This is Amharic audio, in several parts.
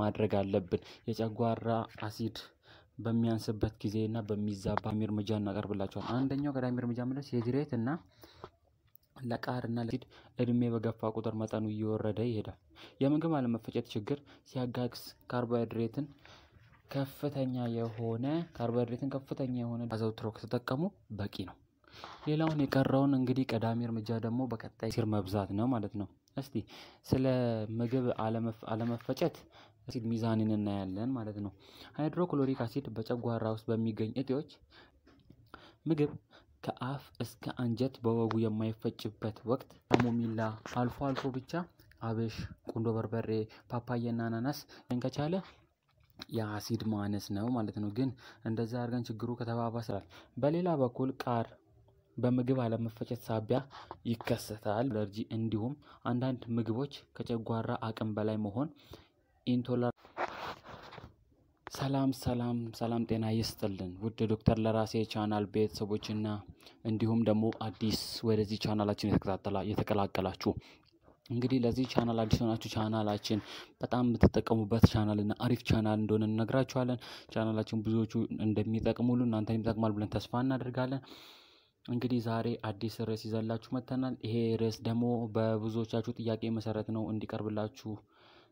ማድረግ አለብን። የጨጓራ አሲድ በሚያንስበት ጊዜ እና በሚዛባ እርምጃ እናቀርብላቸዋል። አንደኛው ቀዳሚ እርምጃ ምንድነው? የጅሬት እና ለቃር እና ለሲድ እድሜ በገፋ ቁጥር መጠኑ እየወረደ ይሄዳል። የምግብ አለመፈጨት ችግር ሲያጋግስ ካርቦሃይድሬትን ከፍተኛ የሆነ ካርቦሃይድሬትን ከፍተኛ የሆነ አዘውትሮ ከተጠቀሙ በቂ ነው። ሌላውን የቀረውን እንግዲህ ቀዳሚ እርምጃ ደግሞ በቀጣይ ሲር መብዛት ነው ማለት ነው እስቲ ስለ ምግብ አለመፈጨት አሲድ ሚዛንን እናያለን ማለት ነው። ሃይድሮክሎሪክ አሲድ በጨጓራ ውስጥ በሚገኝ እጢዎች ምግብ ከአፍ እስከ አንጀት በወጉ የማይፈጭበት ወቅት አሞሚላ፣ አልፎ አልፎ ብቻ አብሽ፣ ቁንዶ በርበሬ፣ ፓፓያና አናናስ ከቻለ የአሲድ ማነስ ነው ማለት ነው። ግን እንደዛ አድርገን ችግሩ ከተባባስላል። በሌላ በኩል ቃር በምግብ አለመፈጨት ሳቢያ ይከሰታል። አለርጂ እንዲሁም አንዳንድ ምግቦች ከጨጓራ አቅም በላይ መሆን ኢንቶላ ሰላም ሰላም ሰላም፣ ጤና ይስጥልን ውድ ዶክተር ለራሴ ቻናል ቤተሰቦችና እንዲሁም ደግሞ አዲስ ወደዚህ ቻናላችን የተቀላቀላችሁ እንግዲህ ለዚህ ቻናል አዲስ ሆናችሁ ቻናላችን በጣም የምትጠቀሙበት ቻናል እና አሪፍ ቻናል እንደሆነ እንነግራችኋለን። ቻናላችን ብዙዎቹ እንደሚጠቅሙሉ እናንተን ይጠቅማል ብለን ተስፋ እናደርጋለን። እንግዲህ ዛሬ አዲስ ርዕስ ይዘላችሁ መጥተናል። ይሄ ርዕስ ደግሞ በብዙዎቻችሁ ጥያቄ መሰረት ነው እንዲቀርብላችሁ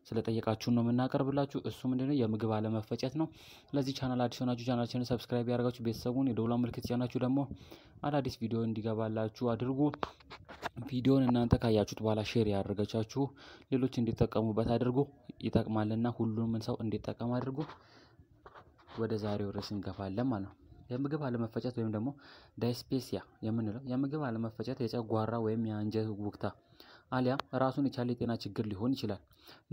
ስለጠየቃችሁ ነው የምናቀርብላችሁ። እሱ ምንድነው የምግብ አለመፈጨት ነው። ለዚህ ቻናል አዲስ ሆናችሁ ቻናላችንን ሰብስክራይብ ያደርጋችሁ ቤተሰቡን የደውላ ምልክት ሲሆናችሁ ደግሞ አዳዲስ ቪዲዮ እንዲገባላችሁ አድርጉ። ቪዲዮን እናንተ ካያችሁት በኋላ ሼር ያደርገቻችሁ ሌሎች እንዲጠቀሙበት አድርጉ። ይጠቅማልና ሁሉንም ሰው እንዲጠቀም አድርጉ። ወደ ዛሬው ርዕስ እንገፋለን ማለት ነው። የምግብ አለመፈጨት ወይም ደግሞ ዳይስፔሲያ የምንለው የምግብ አለመፈጨት የጨጓራ ወይም የአንጀት ውግታ አሊያ ራሱን የቻለ የጤና ችግር ሊሆን ይችላል።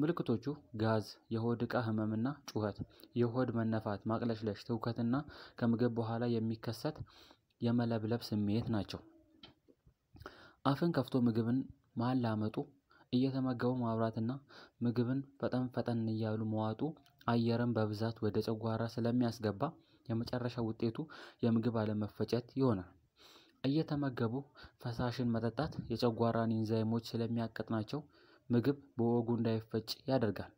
ምልክቶቹ ጋዝ፣ የሆድ ዕቃ ህመምና ጩኸት፣ የሆድ መነፋት፣ ማቅለሽለሽ፣ ትውከትና ከምግብ በኋላ የሚከሰት የመለብለብ ስሜት ናቸው። አፍን ከፍቶ ምግብን ማላመጡ፣ እየተመገቡ ማብራትና ምግብን ፈጠን ፈጠን እያሉ መዋጡ አየርን በብዛት ወደ ጨጓራ ስለሚያስገባ የመጨረሻ ውጤቱ የምግብ አለመፈጨት ይሆናል። እየተመገቡ ፈሳሽን መጠጣት የጨጓራን ኢንዛይሞች ስለሚያቀጥናቸው ምግብ በወጉ እንዳይፈጭ ያደርጋል።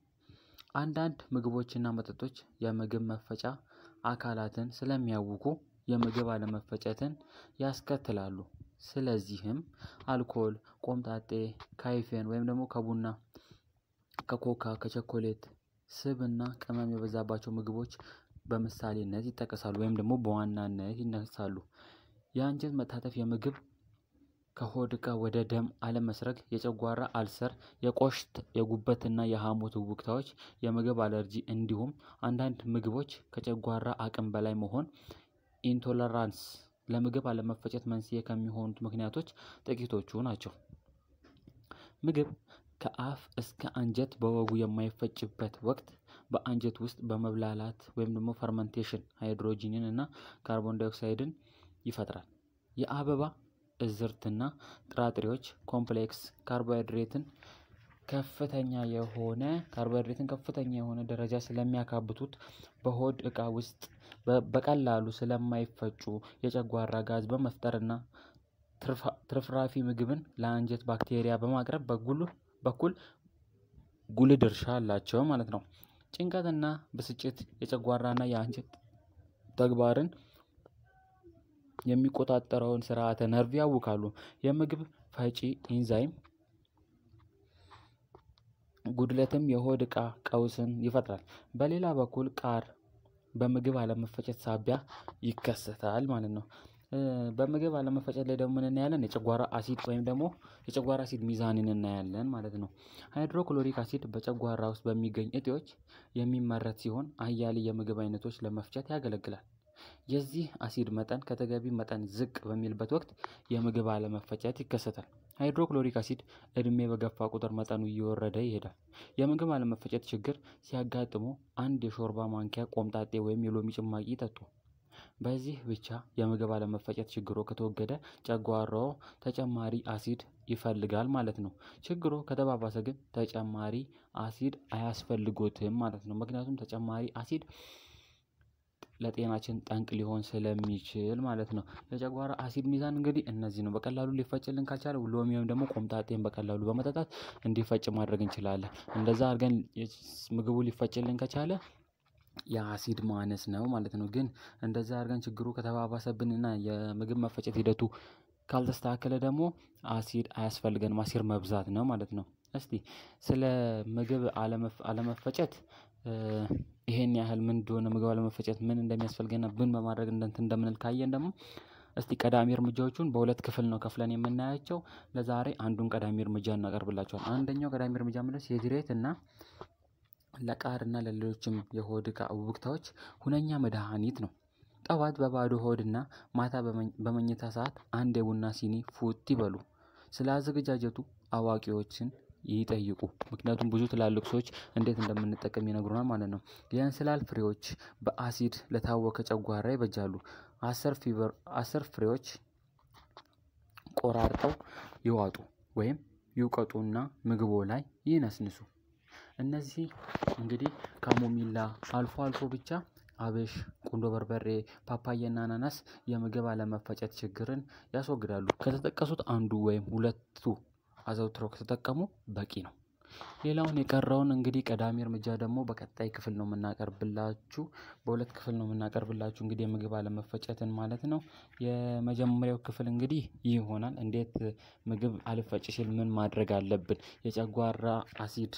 አንዳንድ ምግቦችና መጠጦች የምግብ መፈጫ አካላትን ስለሚያውኩ የምግብ አለመፈጨትን ያስከትላሉ። ስለዚህም አልኮል፣ ቆምጣጤ፣ ካይፌን ወይም ደግሞ ከቡና፣ ከኮካ፣ ከቸኮሌት፣ ስብ እና ቅመም የበዛባቸው ምግቦች በምሳሌነት ይጠቀሳሉ ወይም ደግሞ በዋናነት ይነሳሉ። የአንጀት መታጠፍ የምግብ ከሆድ ዕቃ ወደ ደም አለመስረግ፣ የጨጓራ አልሰር፣ የቆሽት የጉበትና የሐሞት ውክታዎች፣ የምግብ አለርጂ እንዲሁም አንዳንድ ምግቦች ከጨጓራ አቅም በላይ መሆን ኢንቶለራንስ ለምግብ አለመፈጨት መንስኤ ከሚሆኑት ምክንያቶች ጥቂቶቹ ናቸው። ምግብ ከአፍ እስከ አንጀት በወጉ የማይፈጭበት ወቅት በአንጀት ውስጥ በመብላላት ወይም ደግሞ ፈርመንቴሽን ሃይድሮጂንን እና ካርቦን ዳይኦክሳይድን ይፈጥራል። የአበባ እዝርትና ጥራጥሬዎች ኮምፕሌክስ ካርቦሃይድሬትን ከፍተኛ የሆነ ካርቦሃይድሬትን ከፍተኛ የሆነ ደረጃ ስለሚያካብቱት በሆድ እቃ ውስጥ በቀላሉ ስለማይፈጩ የጨጓራ ጋዝ በመፍጠርና ትርፍራፊ ምግብን ለአንጀት ባክቴሪያ በማቅረብ በኩል ጉልህ ድርሻ አላቸው ማለት ነው። ጭንቀትና ብስጭት የጨጓራና የአንጀት ተግባርን የሚቆጣጠረውን ስርዓተ ነርቭ ያውካሉ። የምግብ ፈጪ ኢንዛይም ጉድለትም የሆድ ዕቃ ቀውስን ይፈጥራል። በሌላ በኩል ቃር በምግብ አለመፈጨት ሳቢያ ይከሰታል ማለት ነው። በምግብ አለመፈጨት ላይ ደግሞ ምን እናያለን? የጨጓራ አሲድ ወይም ደግሞ የጨጓራ አሲድ ሚዛንን እናያለን ማለት ነው። ሃይድሮክሎሪክ አሲድ በጨጓራ ውስጥ በሚገኝ እጢዎች የሚመረት ሲሆን አያሌ የምግብ አይነቶች ለመፍጨት ያገለግላል። የዚህ አሲድ መጠን ከተገቢ መጠን ዝቅ በሚልበት ወቅት የምግብ አለመፈጨት ይከሰታል። ሃይድሮክሎሪክ አሲድ እድሜ በገፋ ቁጥር መጠኑ እየወረደ ይሄዳል። የምግብ አለመፈጨት ችግር ሲያጋጥሙ አንድ የሾርባ ማንኪያ ቆምጣጤ ወይም የሎሚ ጭማቂ ይጠጡ። በዚህ ብቻ የምግብ አለመፈጨት ችግሮ ከተወገደ ጨጓራዎ ተጨማሪ አሲድ ይፈልጋል ማለት ነው። ችግሮ ከተባባሰ ግን ተጨማሪ አሲድ አያስፈልጎትም ማለት ነው። ምክንያቱም ተጨማሪ አሲድ ለጤናችን ጠንቅ ሊሆን ስለሚችል ማለት ነው። የጨጓራ አሲድ ሚዛን እንግዲህ እነዚህ ነው። በቀላሉ ሊፈጭልን ካልቻለ ሎሚ ወይም ደግሞ ቆምጣጤን በቀላሉ በመጠጣት እንዲፈጭ ማድረግ እንችላለን። እንደዛ አድርገን ምግቡ ሊፈጭልን ከቻለ የአሲድ ማነስ ነው ማለት ነው። ግን እንደዛ አድርገን ችግሩ ከተባባሰብንና የምግብ መፈጨት ሂደቱ ካልተስተካከለ ደግሞ አሲድ አያስፈልገንም፣ አሲድ መብዛት ነው ማለት ነው። እስቲ ስለ ምግብ አለመፈጨት ይሄን ያህል ምን እንደሆነ ምግብ አለመፈጨት ምን እንደሚያስፈልገና ብን በማድረግ እንደንት እንደምንል ካየን ደግሞ እስቲ ቀዳሚ እርምጃዎቹን በሁለት ክፍል ነው ከፍለን የምናያቸው። ለዛሬ አንዱን ቀዳሚ እርምጃ እናቀርብላቸዋል። አንደኛው ቀዳሚ እርምጃ ምለስ ሴትሬት እና ለቃር እና ለሌሎችም የሆድ ዕቃ ውብግታዎች ሁነኛ መድኃኒት ነው። ጠዋት በባዶ ሆድና ማታ በመኝታ ሰዓት አንድ የቡና ሲኒ ፉት ይበሉ። ስለ አዘገጃጀቱ አዋቂዎችን ይጠይቁ። ምክንያቱም ብዙ ትላልቅ ሰዎች እንዴት እንደምንጠቀም ይነግሩናል ማለት ነው። የእንስላል ፍሬዎች በአሲድ ለታወከ ጨጓራ ይበጃሉ። አስር ፍሬዎች ቆራርጠው ይዋጡ ወይም ይውቀጡና ምግቦ ላይ ይነስንሱ። እነዚህ እንግዲህ ካሞሚላ አልፎ አልፎ ብቻ አብሽ፣ ቁንዶ በርበሬ፣ ፓፓያና አናናስ የምግብ አለመፈጨት ችግርን ያስወግዳሉ። ከተጠቀሱት አንዱ ወይም ሁለቱ አዘውትረው ከተጠቀሙ በቂ ነው። ሌላውን የቀረውን እንግዲህ ቀዳሚ እርምጃ ደግሞ በቀጣይ ክፍል ነው የምናቀርብላችሁ። በሁለት ክፍል ነው የምናቀርብላችሁ እንግዲህ የምግብ አለመፈጨትን ማለት ነው። የመጀመሪያው ክፍል እንግዲህ ይህ ይሆናል። እንዴት ምግብ አልፈጭ ሲል ምን ማድረግ አለብን? የጨጓራ አሲድ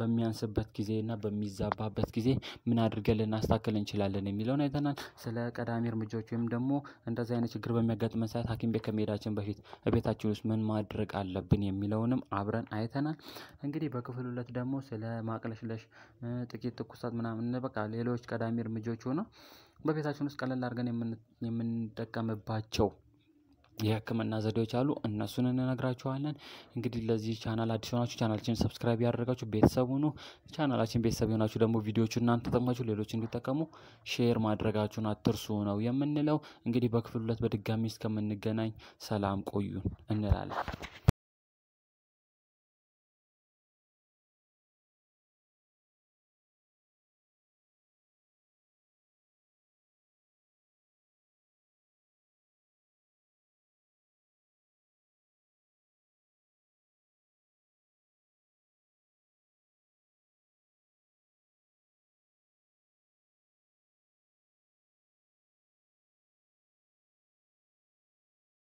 በሚያንስበት ጊዜ እና በሚዛባበት ጊዜ ምን አድርገን ልናስታክል እንችላለን የሚለውን አይተናል። ስለ ቀዳሚ እርምጃዎች ወይም ደግሞ እንደዚህ አይነት ችግር በሚያጋጥመን ሰዓት ሐኪም ቤት ከመሄዳችን በፊት ቤታችን ውስጥ ምን ማድረግ አለብን የሚለውንም አብረን አይተናል። እንግዲህ በክፍል ሁለት ደግሞ ስለ ማቅለሽለሽ፣ ጥቂት ትኩሳት ምናምን በቃ ሌሎች ቀዳሚ እርምጃዎች ሆነ በቤታችን ውስጥ ቀለል አድርገን የምንጠቀምባቸው የህክምና ዘዴዎች አሉ፣ እነሱን እንነግራችኋለን። እንግዲህ ለዚህ ቻናል አዲስ የሆናችሁ ቻናላችን ሰብስክራይብ ያደረጋችሁ ቤተሰብ ሁኑ። ቻናላችን ቤተሰብ የሆናችሁ ደግሞ ቪዲዮቹ እናንተ ተጠቅማችሁ ሌሎች እንዲጠቀሙ ሼር ማድረጋችሁን አትርሱ ነው የምንለው። እንግዲህ በክፍል ሁለት በድጋሚ እስከምንገናኝ ሰላም ቆዩን እንላለን።